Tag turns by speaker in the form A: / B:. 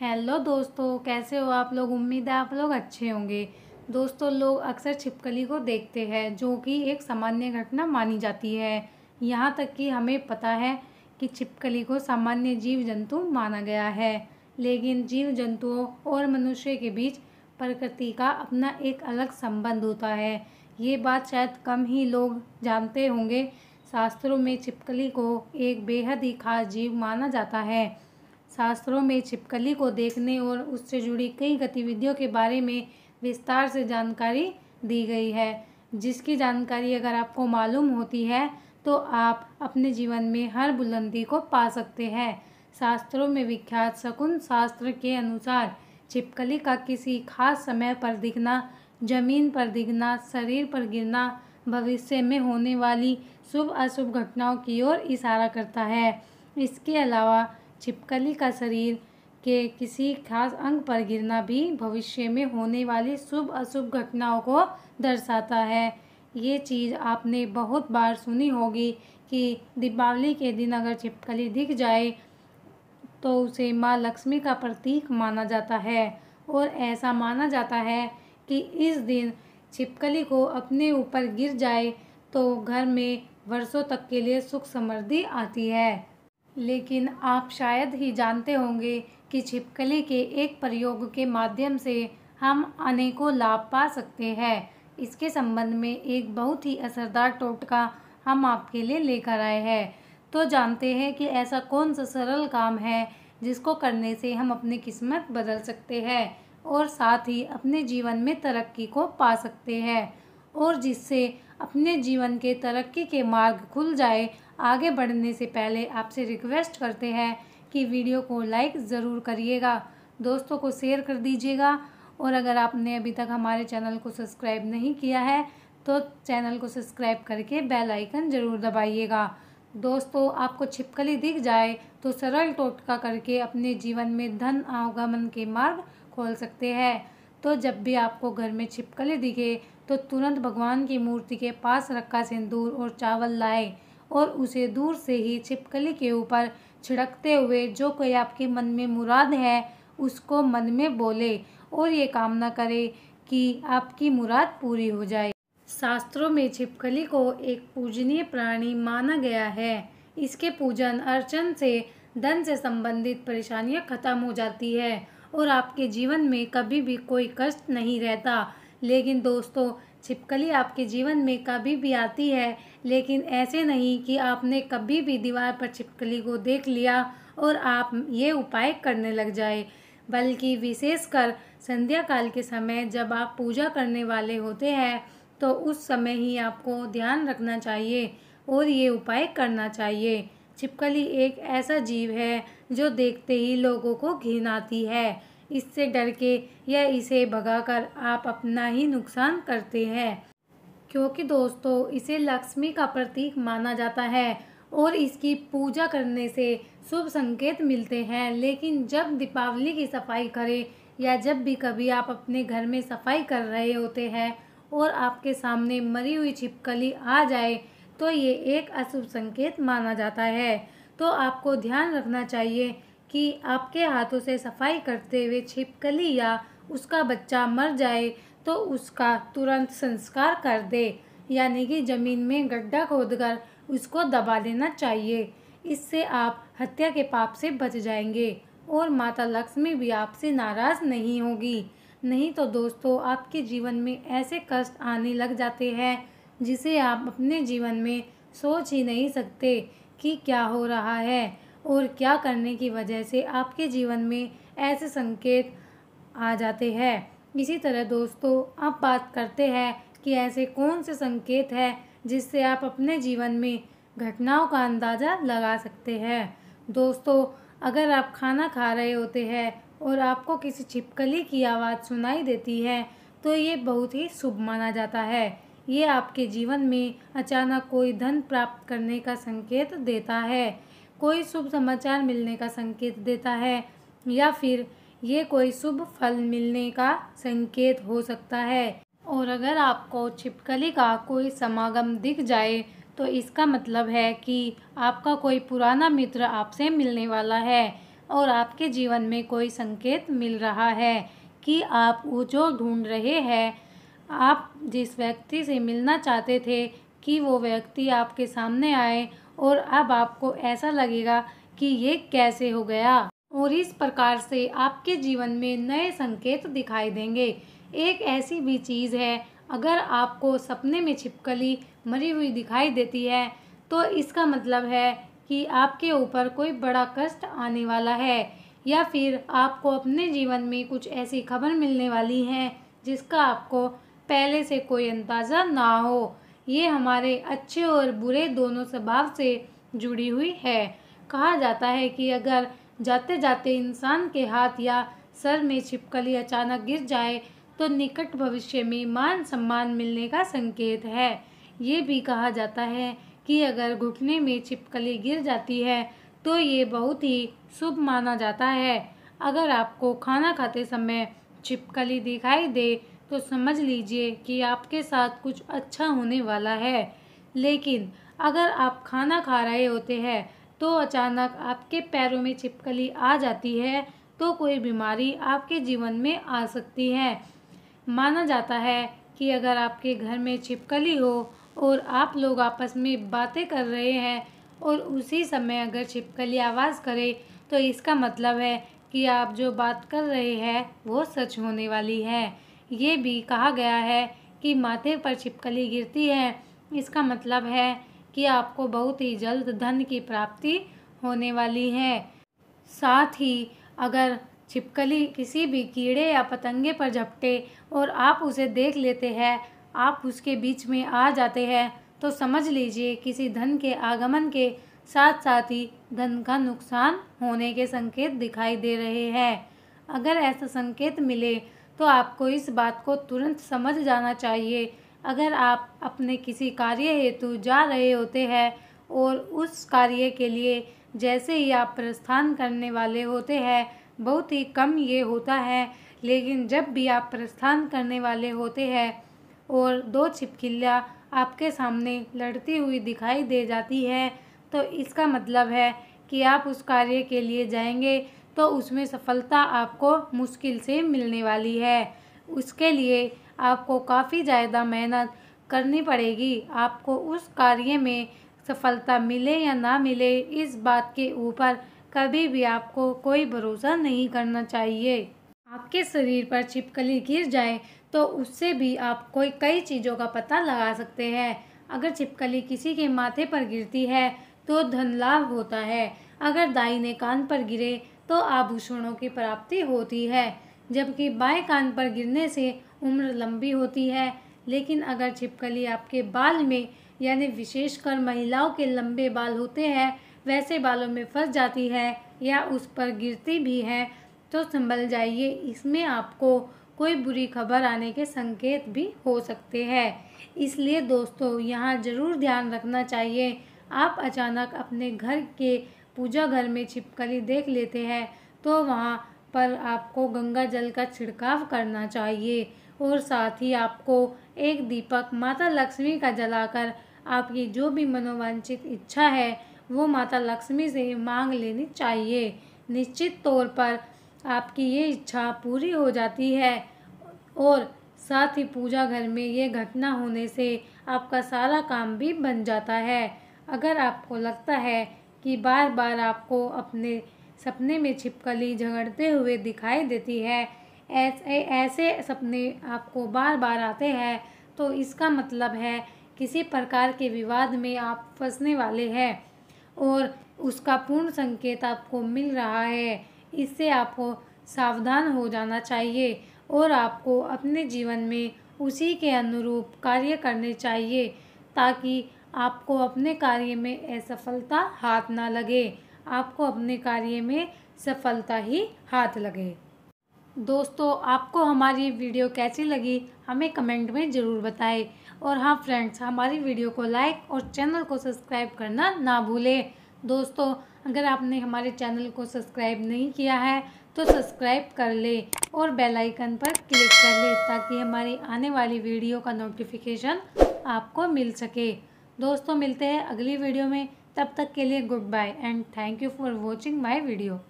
A: hello दोस्तों कैसे हो आप लोग उम्मीद है आप लोग अच्छे होंगे दोस्तों लोग अक्सर छिपकली को देखते हैं जो कि एक सामान्य घटना मानी जाती है यहाँ तक कि हमें पता है कि छिपकली को सामान्य जीव जंतु माना गया है लेकिन जीव जंतुओं और मनुष्य के बीच प्रकृति का अपना एक अलग संबंध होता है ये बात शायद कम ही लोग जानते होंगे शास्त्रों में छिपकली को एक बेहद ही खास जीव माना जाता है शास्त्रों में छिपकली को देखने और उससे जुड़ी कई गतिविधियों के बारे में विस्तार से जानकारी दी गई है जिसकी जानकारी अगर आपको मालूम होती है तो आप अपने जीवन में हर बुलंदी को पा सकते हैं शास्त्रों में विख्यात शकुन शास्त्र के अनुसार छिपकली का किसी खास समय पर दिखना जमीन पर दिखना शरीर पर गिरना भविष्य में होने वाली शुभ अशुभ घटनाओं की ओर इशारा करता है इसके अलावा छिपकली का शरीर के किसी खास अंग पर गिरना भी भविष्य में होने वाली शुभ अशुभ घटनाओं को दर्शाता है ये चीज़ आपने बहुत बार सुनी होगी कि दीपावली के दिन अगर छिपकली दिख जाए तो उसे माँ लक्ष्मी का प्रतीक माना जाता है और ऐसा माना जाता है कि इस दिन छिपकली को अपने ऊपर गिर जाए तो घर में वर्षों तक के लिए सुख समृद्धि आती है लेकिन आप शायद ही जानते होंगे कि छिपकली के एक प्रयोग के माध्यम से हम अनेकों लाभ पा सकते हैं इसके संबंध में एक बहुत ही असरदार टोटका हम आपके लिए लेकर आए हैं तो जानते हैं कि ऐसा कौन सा सरल काम है जिसको करने से हम अपनी किस्मत बदल सकते हैं और साथ ही अपने जीवन में तरक्की को पा सकते हैं और जिससे अपने जीवन के तरक्की के मार्ग खुल जाए आगे बढ़ने से पहले आपसे रिक्वेस्ट करते हैं कि वीडियो को लाइक ज़रूर करिएगा दोस्तों को शेयर कर दीजिएगा और अगर आपने अभी तक हमारे चैनल को सब्सक्राइब नहीं किया है तो चैनल को सब्सक्राइब करके बेल आइकन ज़रूर दबाइएगा दोस्तों आपको छिपकली दिख जाए तो सरल टोटका करके अपने जीवन में धन आवागमन के मार्ग खोल सकते हैं तो जब भी आपको घर में छिपकली दिखे तो तुरंत भगवान की मूर्ति के पास रखा सिंदूर और चावल लाए और उसे दूर से ही छिपकली के ऊपर छिड़कते हुए जो कोई आपके मन में मुराद है उसको मन में बोले और ये कामना करे कि आपकी मुराद पूरी हो जाए शास्त्रों में छिपकली को एक पूजनीय प्राणी माना गया है इसके पूजन अर्चन से धन से संबंधित परेशानियां खत्म हो जाती है और आपके जीवन में कभी भी कोई कष्ट नहीं रहता लेकिन दोस्तों छिपकली आपके जीवन में कभी भी आती है लेकिन ऐसे नहीं कि आपने कभी भी दीवार पर छिपकली को देख लिया और आप ये उपाय करने लग जाए बल्कि विशेषकर संध्या काल के समय जब आप पूजा करने वाले होते हैं तो उस समय ही आपको ध्यान रखना चाहिए और ये उपाय करना चाहिए छिपकली एक ऐसा जीव है जो देखते ही लोगों को घिनाती है इससे डर के या इसे भगाकर आप अपना ही नुकसान करते हैं क्योंकि दोस्तों इसे लक्ष्मी का प्रतीक माना जाता है और इसकी पूजा करने से शुभ संकेत मिलते हैं लेकिन जब दीपावली की सफाई करें या जब भी कभी आप अपने घर में सफाई कर रहे होते हैं और आपके सामने मरी हुई छिपकली आ जाए तो ये एक अशुभ संकेत माना जाता है तो आपको ध्यान रखना चाहिए कि आपके हाथों से सफाई करते हुए छिपकली या उसका बच्चा मर जाए तो उसका तुरंत संस्कार कर दे यानी कि ज़मीन में गड्ढा खोदकर उसको दबा देना चाहिए इससे आप हत्या के पाप से बच जाएंगे और माता लक्ष्मी भी आपसे नाराज़ नहीं होगी नहीं तो दोस्तों आपके जीवन में ऐसे कष्ट आने लग जाते हैं जिसे आप अपने जीवन में सोच ही नहीं सकते कि क्या हो रहा है और क्या करने की वजह से आपके जीवन में ऐसे संकेत आ जाते हैं इसी तरह दोस्तों अब बात करते हैं कि ऐसे कौन से संकेत हैं जिससे आप अपने जीवन में घटनाओं का अंदाज़ा लगा सकते हैं दोस्तों अगर आप खाना खा रहे होते हैं और आपको किसी छिपकली की आवाज़ सुनाई देती है तो ये बहुत ही शुभ माना जाता है ये आपके जीवन में अचानक कोई धन प्राप्त करने का संकेत देता है कोई शुभ समाचार मिलने का संकेत देता है या फिर ये कोई शुभ फल मिलने का संकेत हो सकता है और अगर आपको छिपकली का कोई समागम दिख जाए तो इसका मतलब है कि आपका कोई पुराना मित्र आपसे मिलने वाला है और आपके जीवन में कोई संकेत मिल रहा है कि आप वो जो ढूंढ रहे हैं आप जिस व्यक्ति से मिलना चाहते थे कि वो व्यक्ति आपके सामने आए और अब आपको ऐसा लगेगा कि ये कैसे हो गया और इस प्रकार से आपके जीवन में नए संकेत दिखाई देंगे एक ऐसी भी चीज़ है अगर आपको सपने में छिपकली मरी हुई दिखाई देती है तो इसका मतलब है कि आपके ऊपर कोई बड़ा कष्ट आने वाला है या फिर आपको अपने जीवन में कुछ ऐसी खबर मिलने वाली है जिसका आपको पहले से कोई अंदाज़ा ना हो ये हमारे अच्छे और बुरे दोनों स्वभाव से जुड़ी हुई है कहा जाता है कि अगर जाते जाते इंसान के हाथ या सर में छिपकली अचानक गिर जाए तो निकट भविष्य में मान सम्मान मिलने का संकेत है ये भी कहा जाता है कि अगर घुटने में छिपकली गिर जाती है तो ये बहुत ही शुभ माना जाता है अगर आपको खाना खाते समय छिपकली दिखाई दे तो समझ लीजिए कि आपके साथ कुछ अच्छा होने वाला है लेकिन अगर आप खाना खा रहे होते हैं तो अचानक आपके पैरों में छिपकली आ जाती है तो कोई बीमारी आपके जीवन में आ सकती है माना जाता है कि अगर आपके घर में छिपकली हो और आप लोग आपस में बातें कर रहे हैं और उसी समय अगर छिपकली आवाज़ करे तो इसका मतलब है कि आप जो बात कर रहे हैं वो सच होने वाली है ये भी कहा गया है कि माथे पर छिपकली गिरती है इसका मतलब है कि आपको बहुत ही जल्द धन की प्राप्ति होने वाली है साथ ही अगर छिपकली किसी भी कीड़े या पतंगे पर झपटे और आप उसे देख लेते हैं आप उसके बीच में आ जाते हैं तो समझ लीजिए किसी धन के आगमन के साथ साथ ही धन का नुकसान होने के संकेत दिखाई दे रहे हैं अगर ऐसा संकेत मिले तो आपको इस बात को तुरंत समझ जाना चाहिए अगर आप अपने किसी कार्य हेतु जा रहे होते हैं और उस कार्य के लिए जैसे ही आप प्रस्थान करने वाले होते हैं बहुत ही कम ये होता है लेकिन जब भी आप प्रस्थान करने वाले होते हैं और दो छिपकिल्ला आपके सामने लड़ती हुई दिखाई दे जाती है तो इसका मतलब है कि आप उस कार्य के लिए जाएंगे तो उसमें सफलता आपको मुश्किल से मिलने वाली है उसके लिए आपको काफ़ी ज़्यादा मेहनत करनी पड़ेगी आपको उस कार्य में सफलता मिले या ना मिले इस बात के ऊपर कभी भी आपको कोई भरोसा नहीं करना चाहिए आपके शरीर पर छिपकली गिर जाए तो उससे भी आप कोई कई चीज़ों का पता लगा सकते हैं अगर छिपकली किसी के माथे पर गिरती है तो धन लाभ होता है अगर दाई ने कान पर गिरे तो आभूषणों की प्राप्ति होती है जबकि बाएं कान पर गिरने से उम्र लंबी होती है लेकिन अगर छिपकली आपके बाल में यानी विशेषकर महिलाओं के लंबे बाल होते हैं वैसे बालों में फंस जाती है या उस पर गिरती भी है तो संभल जाइए इसमें आपको कोई बुरी खबर आने के संकेत भी हो सकते हैं इसलिए दोस्तों यहाँ ज़रूर ध्यान रखना चाहिए आप अचानक अपने घर के पूजा घर में छिपकली देख लेते हैं तो वहाँ पर आपको गंगा जल का छिड़काव करना चाहिए और साथ ही आपको एक दीपक माता लक्ष्मी का जलाकर आपकी जो भी मनोवांछित इच्छा है वो माता लक्ष्मी से मांग लेनी चाहिए निश्चित तौर पर आपकी ये इच्छा पूरी हो जाती है और साथ ही पूजा घर में ये घटना होने से आपका सारा काम भी बन जाता है अगर आपको लगता है कि बार बार आपको अपने सपने में छिपकली झगड़ते हुए दिखाई देती है ऐसे ऐसे सपने आपको बार बार आते हैं तो इसका मतलब है किसी प्रकार के विवाद में आप फंसने वाले हैं और उसका पूर्ण संकेत आपको मिल रहा है इससे आपको सावधान हो जाना चाहिए और आपको अपने जीवन में उसी के अनुरूप कार्य करने चाहिए ताकि आपको अपने कार्य में असफलता हाथ ना लगे आपको अपने कार्य में सफलता ही हाथ लगे दोस्तों आपको हमारी वीडियो कैसी लगी हमें कमेंट में ज़रूर बताएं और हाँ फ्रेंड्स हमारी वीडियो को लाइक और चैनल को सब्सक्राइब करना ना भूलें दोस्तों अगर आपने हमारे चैनल को सब्सक्राइब नहीं किया है तो सब्सक्राइब कर ले और बेल आइकन पर क्लिक कर ले ताकि हमारी आने वाली वीडियो का नोटिफिकेशन आपको मिल सके दोस्तों मिलते हैं अगली वीडियो में तब तक के लिए good bye and thank you for watching my video